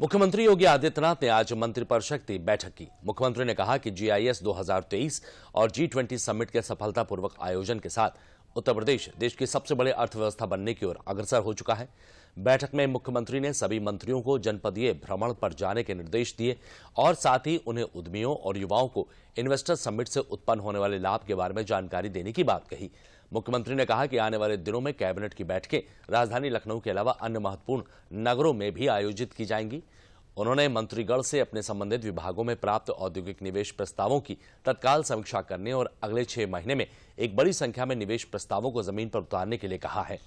मुख्यमंत्री योगी आदित्यनाथ ने आज मंत्रिपरिषद की बैठक की मुख्यमंत्री ने कहा कि जीआईएस 2023 और जी ट्वेंटी समिट के सफलतापूर्वक आयोजन के साथ उत्तर प्रदेश देश की सबसे बड़ी अर्थव्यवस्था बनने की ओर अग्रसर हो चुका है बैठक में मुख्यमंत्री ने सभी मंत्रियों को जनपदीय भ्रमण पर जाने के निर्देश दिए और साथ ही उन्हें उद्यमियों और युवाओं को इन्वेस्टर समिट से उत्पन्न होने वाले लाभ के बारे में जानकारी देने की बात कही मुख्यमंत्री ने कहा कि आने वाले दिनों में कैबिनेट की बैठकें राजधानी लखनऊ के अलावा अन्य महत्वपूर्ण नगरों में भी आयोजित की जाएंगी उन्होंने मंत्रीगढ़ से अपने संबंधित विभागों में प्राप्त औद्योगिक निवेश प्रस्तावों की तत्काल समीक्षा करने और अगले छह महीने में एक बड़ी संख्या में निवेश प्रस्तावों को जमीन पर उतारने के लिए कहा है